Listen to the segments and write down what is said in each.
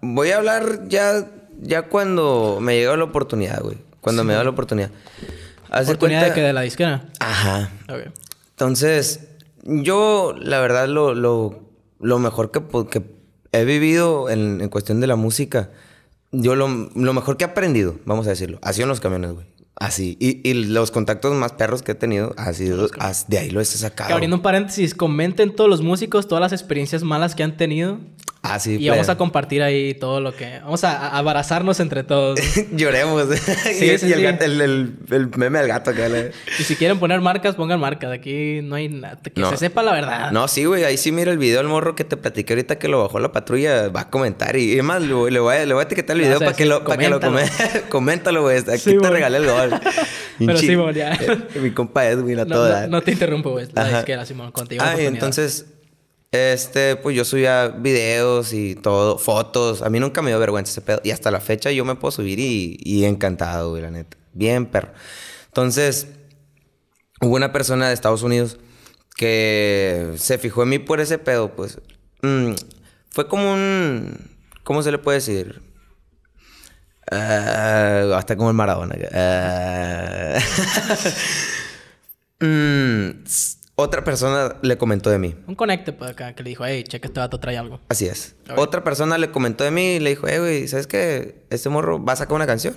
Voy a hablar ya, ya cuando me llegó la oportunidad, güey. Cuando me dio la oportunidad. ¿Oportunidad de que de la disquera? Ajá. Okay. Entonces, yo, la verdad, lo, lo, mejor que, que, he vivido en, cuestión de la música, yo lo, mejor que he aprendido, vamos a decirlo, ha sido en los camiones, güey. Así. Y, los contactos más perros que he tenido, ha de ahí lo he sacado. abriendo un paréntesis, comenten todos los músicos todas las experiencias malas que han tenido Ah, sí, y vamos a compartir ahí todo lo que. Vamos a, abrazarnos entre todos. Lloremos. Sí, y, el, el, meme del gato que le... Y si quieren poner marcas, pongan marcas. Aquí no hay nada. Que se sepa la verdad. No, sí, güey. Ahí sí mira el video del morro que te platiqué ahorita que lo bajó la patrulla. Va a comentar. Y, además, le, voy a, le etiquetar el video para, que lo, comente. que lo coméntalo, güey. Aquí te regalé el gol. Pero Simón, ya. Eh, mi compa Edwin a toda. No, te interrumpo, güey. La izquierda, Simón, contigo. Ah, pues, entonces este, pues yo subía videos y todo, fotos. A mí nunca me dio vergüenza ese pedo. Y hasta la fecha yo me puedo subir y, encantado, güey, la neta. Bien, perro. Entonces, hubo una persona de Estados Unidos que se fijó en mí por ese pedo, pues. Mm, fue como un. ¿Cómo se le puede decir? Ah, hasta como el Maradona. Otra persona le comentó de mí. Un conecte por pues, acá que le dijo, hey, checa, este vato trae algo. Así es. Otra persona le comentó de mí y le dijo, hey, eh, güey, ¿sabes qué? Este morro va a sacar una canción.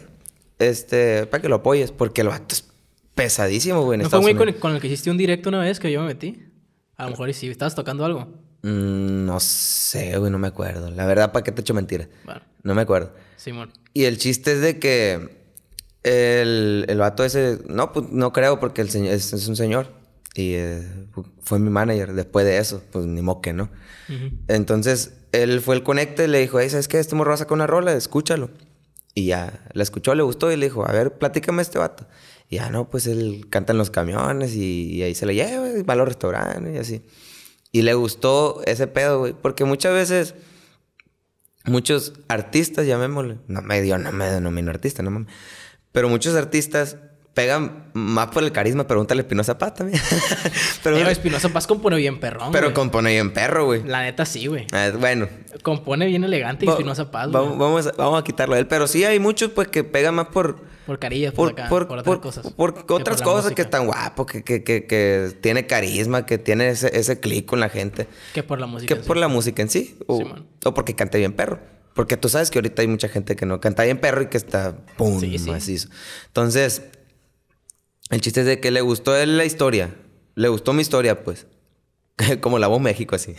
Este, para que lo apoyes, porque el vato es pesadísimo, güey. ¿No fue muy Con, el, que hiciste un directo una vez que yo me metí? A lo mejor y si estabas tocando algo. Mm, no sé, güey, no me acuerdo. La verdad, ¿para qué te echo mentira? No me acuerdo. Simón. Y el chiste es de que el, el vato ese, no, pues no creo, porque el señor es un señor. Y eh, fue mi manager después de eso, pues ni moque, ¿no? Entonces él fue el conecte y le dijo, ¿sabes qué? Este morro con una rola, escúchalo. Y ya la escuchó, le gustó y le dijo, a ver, platícame este vato. Y ya no, pues él canta en los camiones y, ahí se le lleva y va a los restaurantes y así. Y le gustó ese pedo, güey, porque muchas veces muchos artistas, llamémosle, no me dio, no me denomino artista, no mames, pero muchos artistas pega más por el carisma, pregúntale a Espinosa Paz también. pero Espinosa Paz compone bien perrón. Pero compone bien perro, güey. La neta sí, güey. Ah, bueno. Compone bien elegante y Espinosa Paz, güey. Vamos a, quitarlo a él. Pero sí hay muchos, pues, que pega más por. Por carillas, por, acá, por, otras cosas. Por otras cosas que están guapos, que, que, tiene carisma, que tiene ese, ese clic con la gente. Que por la música. Que por la música en sí. O, porque canta bien perro. Porque tú sabes que ahorita hay mucha gente que no canta bien perro y que está pum, sí, Entonces, el chiste es de que le gustó la historia. Le gustó mi historia, pues. Como la voz México, así.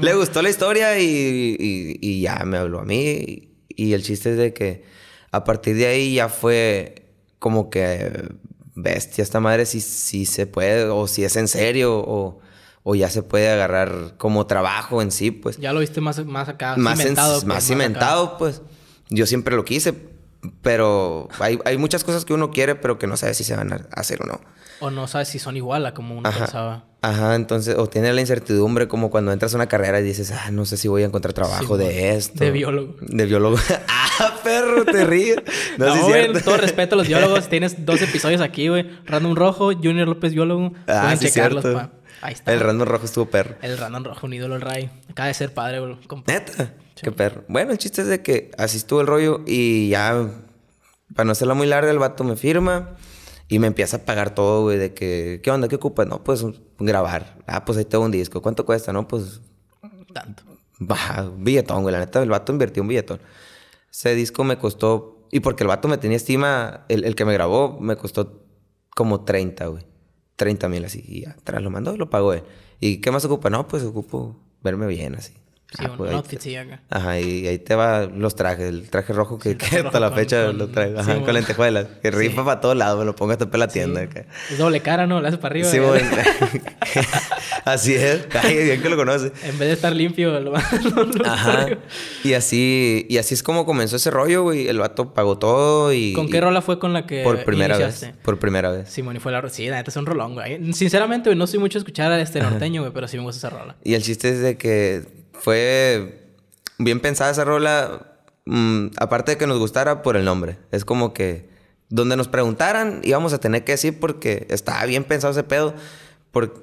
le gustó la historia y, ya me habló a mí. Y el chiste es de que a partir de ahí ya fue como que bestia esta madre si, si se puede o si es en serio o, ya se puede agarrar como trabajo en sí, pues. Ya lo viste más, más acá. Más cimentado. más pues, cimentado, pues. Yo siempre lo quise pero hay, muchas cosas que uno quiere, pero que no sabe si se van a hacer o no. O no sabe si son igual a como uno pensaba. Ajá, entonces, o tiene la incertidumbre como cuando entras a una carrera y dices, ah, no sé si voy a encontrar trabajo de esto. De biólogo. De biólogo. ah, perro, te ríes. No, no sí todo respeto a los biólogos. Tienes dos episodios aquí, güey. Random Rojo, Junior López Biólogo. Ah, Pueden checarlos, Pa. Ahí está. El Random Rojo estuvo perro. El Random Rojo, un ídolo el Ray. Acaba de ser padre, güey. Neta. Qué perro. Bueno, el chiste es de que así estuvo el rollo y ya, para no hacerlo muy larga, el vato me firma y me empieza a pagar todo, güey, de que, ¿qué onda? ¿Qué ocupa? No, pues grabar. Ah, pues ahí tengo un disco. ¿Cuánto cuesta? No, pues... Tanto. Baja, billetón, güey. La neta, el vato invirtió un billetón. Ese disco me costó... Y porque el vato me tenía estima, el, que me grabó me costó como 30, güey. 30 mil así. Y atrás lo mandó, lo pagó él. ¿Y qué más ocupa? No, pues ocupo verme bien así. Ah, pues sí, un outfit, sí, acá. Ajá, y ahí te va los trajes, el traje rojo que, hasta la fecha lo traigo, ajá, con lentejuelas, que rifa para todos lados, me lo pongo hasta en la tienda. Acá. Es doble cara, ¿no? Lo haces para arriba. Sí, bueno. Eh. así es, Ay, bien que lo conoces. En vez de estar limpio, lo, lo, Ajá. Y así, y así es como comenzó ese rollo, güey. El vato pagó todo y. ¿Con qué rola fue con la que.? Por primera vez. Por primera vez. Simón, y fue la. Sí, la neta es un rolón, güey. Sinceramente, no soy mucho a escuchar a este norteño, güey, pero sí me gusta esa rola. Y el chiste es de que fue bien pensada esa rola, mm, aparte de que nos gustara por el nombre. Es como que donde nos preguntaran íbamos a tener que decir porque estaba bien pensado ese pedo.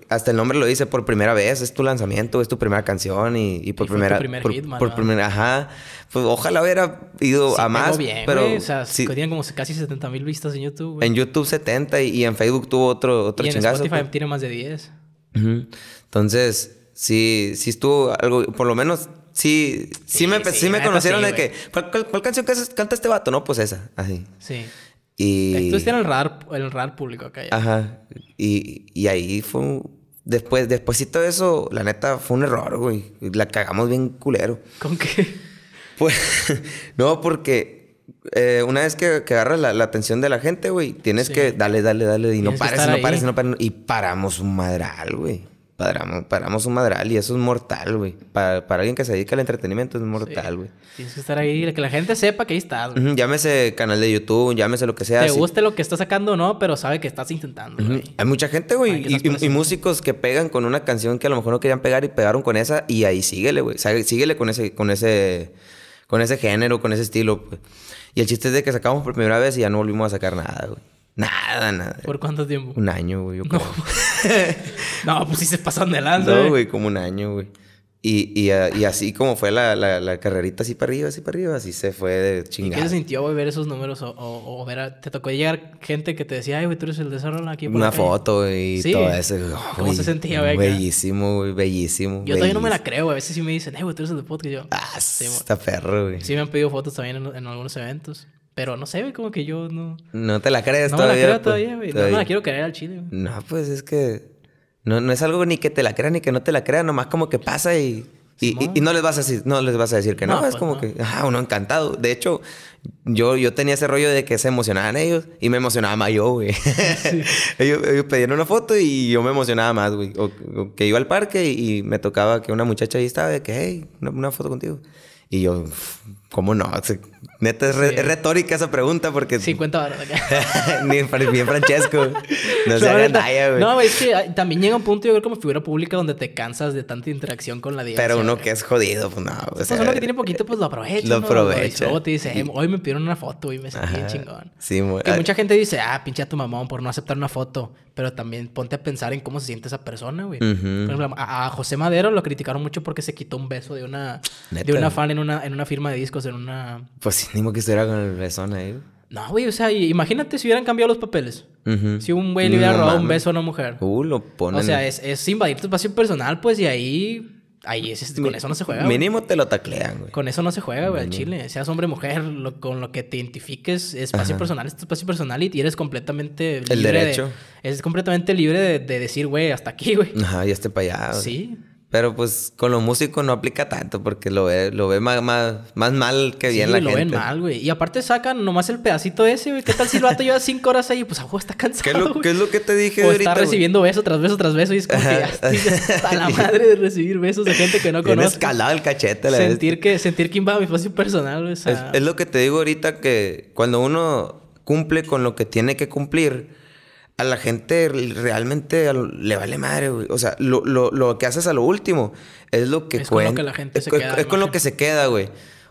hasta el nombre lo dice por primera vez, es tu lanzamiento, es tu primera canción y, por primera. vez. por, por primera, ajá. Pues ojalá hubiera ido a más. Bien, pero O sea, sí, tenían como casi 70 mil vistas en YouTube. En YouTube 70 y, en Facebook tuvo otro, otro y en Spotify pues. tiene más de 10. Entonces, sí, sí estuvo algo, por lo menos sí, sí, me, conocieron de que, ¿cuál, canción que canta este vato? No, pues esa, así. Sí. Y... Estuviste en el radar, el público acá. Ajá. Y, ahí fue un... Después, después todo eso, la neta, fue un error, güey. La cagamos bien culero. ¿Con qué? Pues, no, porque eh, una vez que, que agarras la, atención de la gente, güey, tienes que... Dale, dale, dale. Y no pares, no pares, no pares. Y paramos un madral, güey paramos, un madral y eso es mortal, güey. Para, alguien que se dedica al entretenimiento es mortal, güey. Tienes que estar ahí, que la gente sepa que ahí estás, güey. Llámese canal de YouTube, llámese lo que sea. Te guste lo que estás sacando o no, pero sabe que estás intentando, Hay mucha gente, güey, y, músicos que pegan con una canción que a lo mejor no querían pegar y pegaron con esa y ahí síguele, güey. Síguele con ese, con ese, con ese género, con ese estilo, pues. Y el chiste es de que sacamos por primera vez y ya no volvimos a sacar nada, güey. Nada, nada. ¿Por cuánto tiempo? Un año, güey. no. pues sí se pasó de lanza. No, güey, como un año, güey. Y, y, ah, y, así como fue la, la, la, carrerita así para arriba, así para arriba, así se fue de chingada. ¿Y qué se sintió, güey, ver esos números? O, o, ver a, ¿Te tocó llegar gente que te decía, ay, güey, tú eres el de Zorro aquí? Una foto y todo eso. ¿Cómo se sentía, güey? Bellísimo, güey, bellísimo. Yo todavía no me la creo, güey. A veces sí me dicen, ay, güey, tú eres el de podcast. Yo, ah, está perro, güey. Sí me han pedido fotos también en, en algunos eventos. Pero no sé, güey, como que yo no. No te la crees todavía. No la creo todavía, pues, güey. No, la quiero creer al chile, No, pues es que. No, no es algo ni que te la crean ni que no te la crean, nomás como que pasa y. Y, no les vas a decir, no les vas a decir que no, es pues, como que, ah, uno encantado. De hecho, yo, yo tenía ese rollo de que se emocionaban ellos y me emocionaba más yo, güey. ellos, pedían una foto y yo me emocionaba más, güey. O, que iba al parque y, me tocaba que una muchacha ahí estaba de que, hey, una, una foto contigo. Y yo, ¿cómo no? Neta, es, retórica esa pregunta porque... 50 baros acá. Ni bien Francesco. No se daya, güey. No, es que también llega un punto, yo creo, como figura pública donde te cansas de tanta interacción con la gente Pero uno que es jodido, pues no. O pues, sea, uno que tiene poquito, pues lo aprovecha. Lo aprovecha. Y luego te dice, em, hoy me pidieron una foto y me sentí chingón. Sí, muy... Que ah. mucha gente dice, ah, pinche a tu mamón por no aceptar una foto. Pero también ponte a pensar en cómo se siente esa persona, güey. Por ejemplo, a, José Madero lo criticaron mucho porque se quitó un beso de una, de una fan en una, en una firma de discos, en una... Pues ni que estuviera con el besón ahí. No, güey, o sea, imagínate si hubieran cambiado los papeles. Si un güey le hubiera robado un beso a una mujer. Uh, lo ponen. O sea, es, invadir tu espacio personal, pues, y ahí. Ahí este, con eso no se juega. Mínimo te lo taclean, güey. Con eso no se juega, güey, al chile. Seas hombre mujer, con lo que te identifiques, es espacio personal es tu espacio personal y eres completamente libre. El derecho. De, es completamente libre de, decir, güey, hasta aquí, güey. Ajá, y este payado. allá. Sí. Pero pues con los músicos no aplica tanto porque lo ve, lo ve más, más, mal que bien la gente. gente. lo ven mal, güey. Y aparte sacan nomás el pedacito ese, güey. ¿Qué tal si el vato lleva cinco horas ahí? Pues, agua está cansado, ¿Qué es, lo, ¿Qué es lo, que te dije o ahorita, está recibiendo besos tras beso tras beso y es como que ya está la madre de recibir besos de gente que no conoce. Bien escalado el cachete. La sentir, que, sentir que invada mi espacio personal, güey. es, es lo que te digo ahorita que cuando uno cumple con lo que tiene que cumplir a la gente realmente le vale madre, güey. O sea, lo, lo, lo, que haces a lo último es lo que es Con lo que la gente se queda. Es con lo que se queda, güey.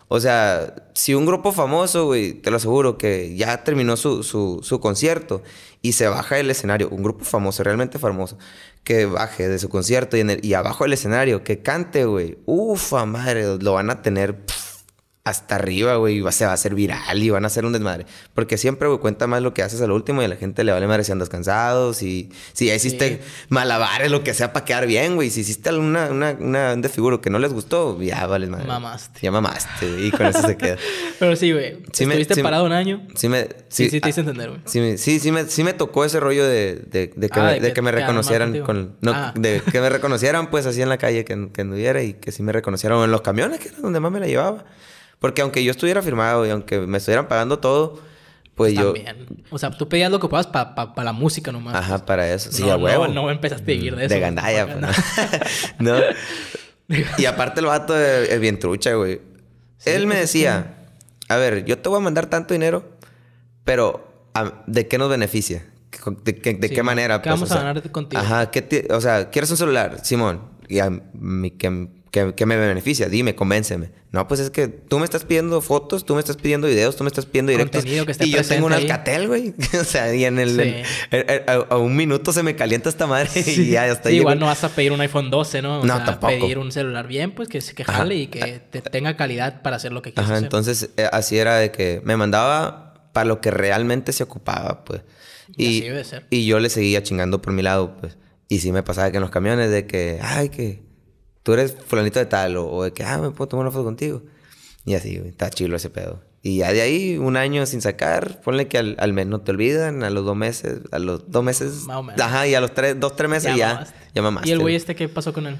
O sea, si un grupo famoso, güey, te lo aseguro, que ya terminó su, su, su concierto y se baja del escenario, un grupo famoso, realmente famoso, que baje de su concierto y, en y abajo del escenario, que cante, güey. Ufa, madre, lo van a tener hasta arriba, güey, se va a hacer viral y van a hacer un desmadre. Porque siempre, güey, cuenta más lo que haces al último y a la gente le vale madre si andas cansado, si, si ya hiciste malabares, lo que sea para quedar bien, güey. Si hiciste alguna una, una, un que no les gustó, ya vale madre. Mamaste. Ya mamaste, y con eso se queda. Pero sí, güey, estuviste parado un año. Sí, me, sí, sí, te ah, hice Sí, me, sí, me, tocó ese rollo de, ah, que, me, reconocieran. Con, ah. de que me reconocieran, pues, así en la calle, que, que anduviera y que sí me reconocieran. en los camiones, que era donde más me la llevaba. Porque aunque yo estuviera firmado y aunque me estuvieran pagando todo, pues, pues yo... O sea, tú pedías lo que puedas para la música nomás. Ajá, para eso. Sí, no, huevo. No, no, empezaste a vivir de eso. De gandalla. Pues, no. y aparte el vato eh, es, bien trucha, güey. Él me decía, a ver, yo te voy a mandar tanto dinero, pero ¿de qué nos beneficia? ¿De, qué manera? ¿Qué vamos pues, a ganar contigo? Ajá, o sea, ¿quieres un celular? Simón, y a mi, que ¿Qué, me beneficia? Dime, convénceme. No, pues es que tú me estás pidiendo fotos, tú me estás pidiendo videos, tú me estás pidiendo directos. y yo tengo un alcatel, güey. o sea, y en el. a, un minuto se me calienta esta madre y ya está sí, Igual no vas a pedir un iPhone 12, ¿no? O no, sea, pedir un celular bien, pues que, se quejale y que tenga calidad para hacer lo que quieras. Ajá, entonces eh, así era de que me mandaba para lo que realmente se ocupaba, pues. Y, y yo le seguía chingando por mi lado, pues. Y sí me pasaba que en los camiones de que, ay, que tú eres fulanito de tal, o, de que, ah, me puedo tomar una foto contigo. Y así, güey, está chilo ese pedo. Y ya de ahí, un año sin sacar, ponle que al, al mes no te olvidan, a los dos meses, a los dos meses. Más o menos. Ajá, y a los tres, dos, tres meses ya. Ya, mamaste. ¿Y el güey este qué pasó con él?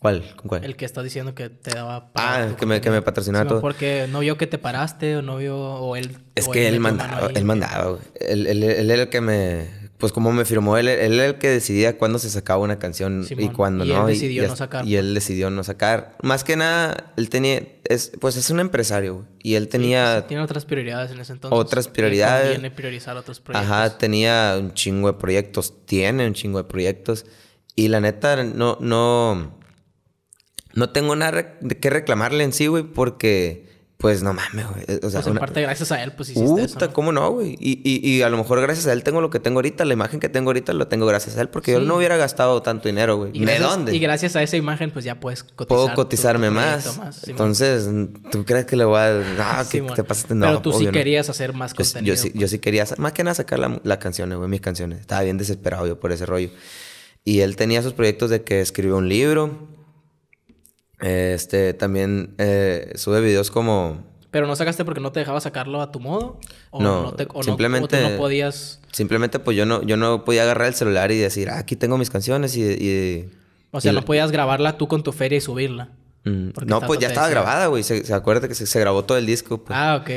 ¿Cuál? ¿Con cuál? El que está diciendo que te daba... Ah, que me, que me patrocinaba todo. Porque no vio que te paraste o no vio... O él... Es que él, mandaba, él mandaba, güey. Él, él, él, era el que me pues como me firmó él, él era el que decidía cuándo se sacaba una canción y cuándo no. y Él decidió no sacar. Y él pues. decidió no sacar. Más que nada, él tenía, es, pues es un empresario y él tenía... Pues, tiene otras prioridades en ese entonces. Otras prioridades. Tiene priorizar otros proyectos. Ajá, tenía un chingo de proyectos, tiene un chingo de proyectos y la neta no, no, no tengo nada que reclamarle en sí, güey, porque pues no mames, güey. Eh, o sea, en parte gracias a él, pues hiciste Uta, ¿cómo no, güey? Y, y, y, a lo mejor gracias a él tengo lo que tengo ahorita, la imagen que tengo ahorita la tengo gracias a él, porque yo no hubiera gastado tanto dinero, güey. ¿Y ¿De dónde? Y gracias a esa imagen, pues ya puedes cotizar. Puedo cotizarme más. Entonces, ¿tú crees que le voy a. Ah, que te pasaste Pero tú sí querías hacer más pues, contenido. Yo, sí, yo pues. sí quería, más que nada sacar las la canciones, güey, mis canciones. Estaba bien desesperado yo por ese rollo. Y él tenía sus proyectos de que escribió un libro este, también eh, sube videos como... ¿Pero no sacaste porque no te dejaba sacarlo a tu modo? no, o simplemente... No, podías... Simplemente pues yo no, yo no podía agarrar el celular y decir, ah, aquí tengo mis canciones y... o sea, no podías grabarla tú con tu feria y subirla. Mm, no, pues ya estaba grabada, güey. Se, acuerda que se, grabó todo el disco. Pues. Ah, ok.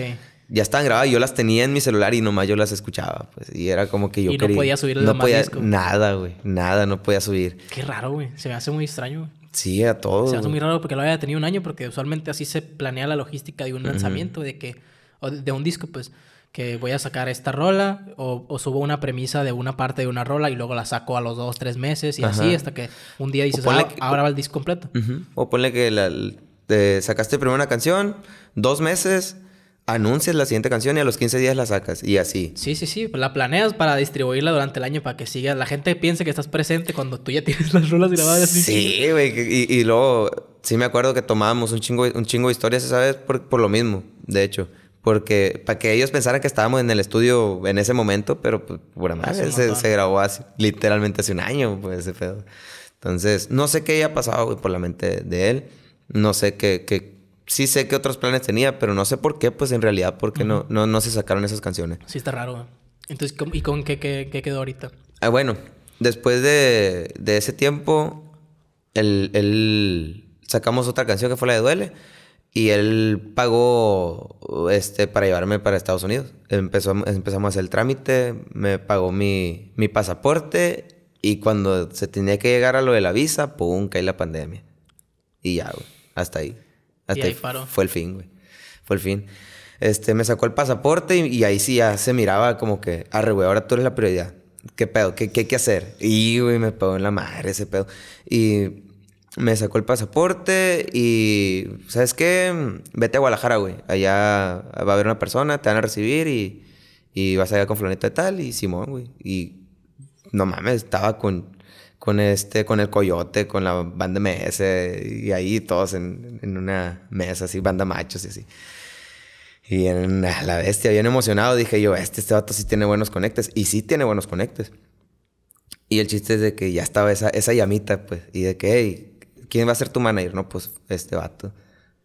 Ya estaban grabadas, yo las tenía en mi celular y nomás yo las escuchaba, pues, Y era como que yo no podía subir el disco. Nada, güey. Nada, no podía subir. Qué raro, güey. Se me hace muy extraño, güey. Sí, a todos. Se muy raro porque lo haya tenido un año, porque usualmente así se planea la logística de un lanzamiento, de que, de un disco, pues, que voy a sacar esta rola, o, subo una premisa de una parte de una rola y luego la saco a los dos, tres meses y así, hasta que un día dices, ah, ahora va el disco completo. O ponle que sacaste primero una canción, dos meses anuncias la siguiente canción y a los 15 días la sacas y así. Sí, sí, sí, la planeas para distribuirla durante el año para que siga la gente piense que estás presente cuando tú ya tienes las rolas grabadas. Sí, güey, y, luego sí me acuerdo que tomábamos un chingo un chingo de historias esa vez por, por lo mismo, de hecho. Porque para que ellos pensaran que estábamos en el estudio en ese momento, pero pues, pura madre, se, grabó hace, literalmente hace un año, pues ese pedo. Entonces, no sé qué haya pasado por la mente de él. No sé qué, qué, sí sé que otros planes tenía, pero no sé por qué, pues en realidad, porque no, no, no se sacaron esas canciones. Sí, está raro. Entonces, ¿y con qué, qué, qué quedó ahorita? Ah, bueno, después de, de ese tiempo, él, sacamos otra canción que fue la de Duele. Y él pagó este, para llevarme para Estados Unidos. Empezó, empezamos a hacer el trámite, me pagó mi, mi pasaporte y cuando se tenía que llegar a lo de la visa, pum, cae la pandemia. Y ya, hasta ahí y ahí Fue el fin, güey. Fue el fin. Este, me sacó el pasaporte y, ahí sí ya se miraba como que, arre, güey, ahora tú eres la prioridad. ¿Qué pedo? ¿Qué, qué hay que hacer? Y, güey, me pegó en la madre ese pedo. Y me sacó el pasaporte y, ¿sabes qué? Vete a Guadalajara, güey. Allá va a haber una persona, te van a recibir y, y vas a ir con Floneta y tal y Simón, güey. Y no mames, estaba con con este, con el Coyote, con la banda MS, y ahí todos en, una mesa, así, banda machos y así. Y en la bestia, bien emocionado, dije yo, este, este vato sí tiene buenos conectes, y sí tiene buenos conectes. Y el chiste es de que ya estaba esa, esa llamita, pues, y de que, hey, ¿quién va a ser tu manager? No, pues, este vato,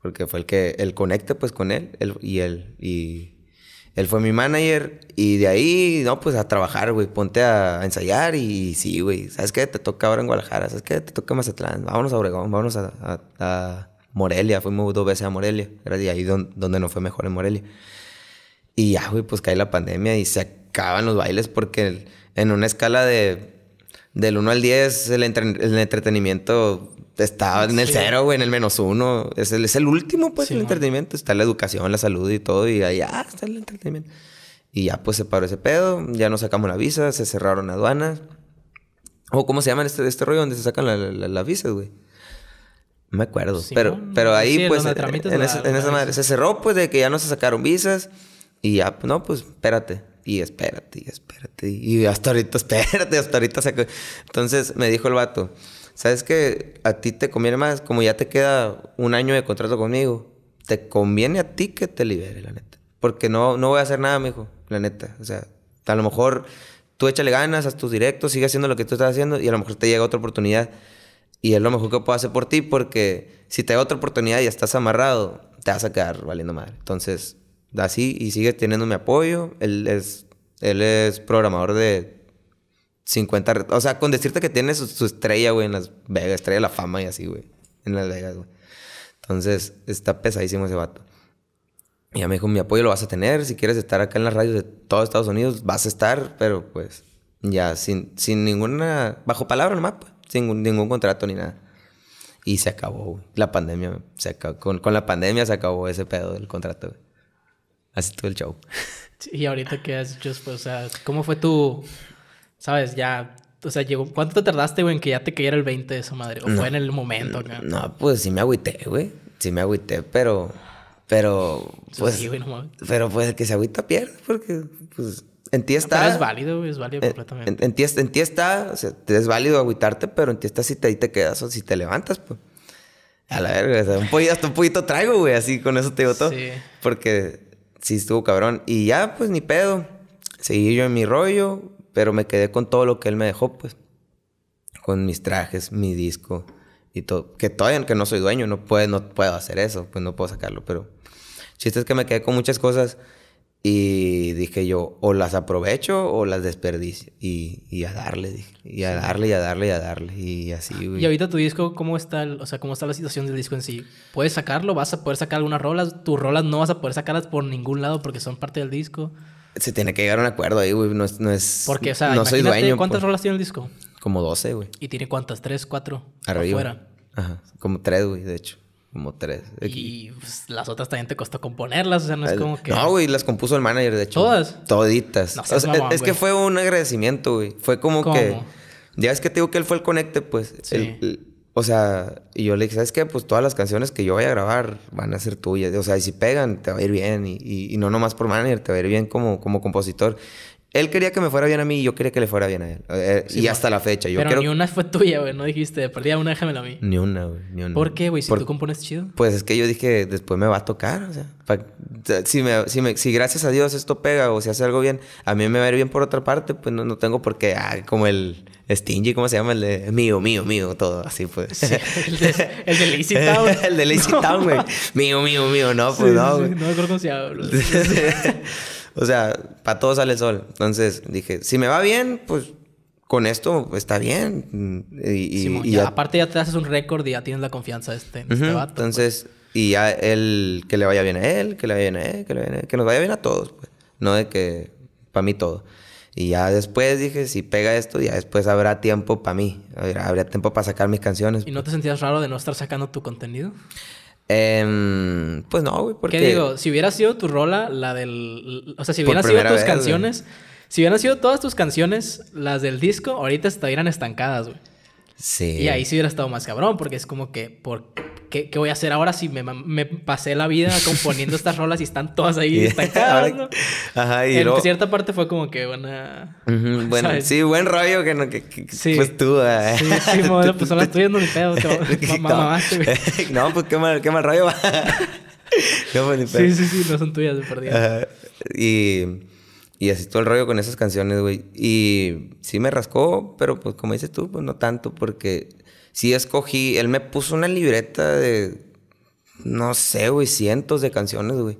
porque fue el que, el conecte, pues, con él, él y él, y él fue mi manager y de ahí, no, pues a trabajar, güey. Ponte a, ensayar y sí, güey. ¿Sabes qué? Te toca ahora en Guadalajara. ¿Sabes qué? Te toca Mazatlán. Vámonos a Oregón, Vámonos a, Morelia. Fuimos dos veces a Morelia. Era de ahí donde, donde no fue mejor en Morelia. Y ya, güey, pues cae la pandemia y se acaban los bailes porque en una escala de del 1 al 10, el, entretenimiento está en el 0, güey, en el menos 1. Es el, es el último, pues, el entretenimiento. Está la educación, la salud y todo, y allá ah, está el entretenimiento. Y ya, pues, se paró ese pedo, ya no sacamos la visa, se cerraron aduanas. O, ¿cómo se llama este, este rollo donde se sacan las visas, güey? No me acuerdo. pero, pero ahí, pues, en, esa, en esa madre, se cerró, pues, de que ya no se sacaron visas. Y ya, pues, no, pues, espérate y espérate, y espérate, y hasta ahorita, espérate, hasta ahorita se... Entonces me dijo el vato, ¿sabes que A ti te conviene más, como ya te queda un año de contrato conmigo, te conviene a ti que te libere, la neta. Porque no, no voy a hacer nada, mijo, la neta. O sea, a lo mejor tú échale ganas, haz tus directos, sigue haciendo lo que tú estás haciendo y a lo mejor te llega otra oportunidad. Y es lo mejor que puedo hacer por ti porque si te da otra oportunidad y estás amarrado, te vas a quedar valiendo madre. Entonces, así y sigue teniendo mi apoyo. Él es, él es programador de 50... O sea, con decirte que tiene su, estrella, güey, en Las Vegas, estrella de la fama y así, güey, en Las Vegas, güey. Entonces, está pesadísimo ese vato. Y ya me dijo, mi apoyo lo vas a tener, si quieres estar acá en las radios de todo Estados Unidos, vas a estar, pero pues ya, sin, sin ninguna, bajo palabra nomás, pues, sin ningún contrato ni nada. Y se acabó, güey. La pandemia, se con, con, la pandemia se acabó ese pedo del contrato, güey. Así todo el show. y ahorita que has hecho, pues, o sea, ¿cómo fue tu, sabes, ya, o sea, llegó, ¿cuánto te tardaste, güey, en que ya te cayera el 20 de esa madre? ¿O fue en el momento? No, pues sí me agüité, güey, sí me agüité, pero, pero, pues, pero pues que se agüita pierde, porque, pues, en ti está. es válido, güey, es válido completamente. En, ti, está, o sea, es válido agüitarte, pero en ti está si te, ahí te quedas o si te levantas, pues. A la verga, o sea, un poquito, hasta un poquito traigo, güey, así con eso te digo Sí. Porque sí estuvo cabrón. Y ya, pues ni pedo. Seguí yo en mi rollo, pero me quedé con todo lo que él me dejó, pues. Con mis trajes, mi disco y todo. Que todavía, que no soy dueño, no, puedo, no puedo hacer eso, pues no puedo sacarlo, pero. Chiste es que me quedé con muchas cosas y dije yo, o las aprovecho o las desperdicio. Y, a darle, dije. Y a darle, y a darle, y a darle. Y así, ah, güey. Y ahorita tu disco, ¿cómo está, o sea, cómo está la situación del disco en sí? ¿Puedes sacarlo? ¿Vas a poder sacar algunas rolas? ¿Tus rolas no vas a poder sacarlas por ningún lado porque son parte del disco? Se tiene que llegar a un acuerdo ahí, güey. No es... No es porque, o sea, no soy dueño. ¿Cuántas pues. rolas tiene el disco? Como 12, güey. ¿Y tiene cuántas? ¿Tres, cuatro? Arriba. Ajá. Como tres, güey, de hecho. Como tres. Y pues, las otras también te costó componerlas, o sea, no es como que... No, güey, las compuso el manager, de hecho. ¿Todas? Toditas. es, que fue un agradecimiento, güey. Fue como que... Ya es que te digo que él fue el conecte, pues... Sí. o sea, y yo le dije, ¿sabes qué? Pues todas las canciones que yo vaya a grabar van a ser tuyas. O sea, y si pegan, te va a ir bien. Y, y, y no nomás por manager, te va a ir bien como, como compositor. Él quería que me fuera bien a mí y yo quería que le fuera bien a él. Eh, eh, y hasta la fecha. Yo pero ni una fue tuya, güey. No dijiste, a una, déjamela a mí. Ni una, güey. Ni una. ¿Por qué, güey? Si tú compones chido. Pues es que yo dije, después me va a tocar. O sea, si, me, si, me, si gracias a Dios esto pega o si hace algo bien, a mí me va a ir bien por otra parte, pues no, no tengo por qué. Ah, como el Stingy, ¿cómo se llama? El de mío, mío, mío, todo así, pues. el, de, Lazy Town. el de Lazy Town, güey. Mío, mío, mío, no, pues no. Güey. No me acuerdo cómo se llama, o sea, para todos sale el sol. Entonces dije, si me va bien, pues con esto está bien. Y, aparte ya te haces un récord y ya tienes la confianza de este, este vato, pues. Entonces, y ya él, que le vaya bien a él, que le vaya bien a él, que, le vaya bien a que nos vaya bien a todos, pues. No de que, para mí todo. Y ya después dije, si pega esto, ya después habrá tiempo para mí. Habrá, habrá tiempo para sacar mis canciones. ¿Y no pues. te sentías raro de no estar sacando tu contenido? Em, pues no, güey, porque... ¿Qué digo? Si hubiera sido tu rola, la del... O sea, si hubieran sido tus canciones... Si hubieran sido todas tus canciones, las del disco, ahorita estarían estancadas, güey. Sí. Y ahí sí hubiera estado más cabrón, porque es como que... ¿Por ¿qué, ¿qué, voy a hacer ahora si me, me pasé la vida componiendo estas rolas y están todas ahí destacadas? Ajá, y en cierta parte fue como que buena... bueno, sí, buen rollo que, no, que, sí. pues tú... Eh. Sí, sí, modelo, pues son las tuyas, no ni pedo. no, pues qué mal, qué mal rollo. no, pues, ni pedo. Sí, sí, sí, no son tuyas, de perdida. y... Y así todo el rollo con esas canciones, güey. Y sí me rascó, pero pues como dices tú, pues no tanto, porque si escogí, él me puso una libreta de, no sé, güey, cientos de canciones, güey.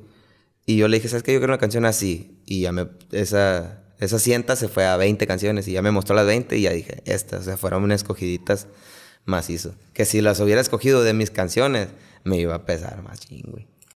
Y yo le dije, ¿sabes qué? Yo quiero una canción así. Y ya me, esa, esa cienta se fue a 20 canciones y ya me mostró las 20 y ya dije, estas, o sea, fueron unas escogiditas macizo. Que si las hubiera escogido de mis canciones, me iba a pesar más güey.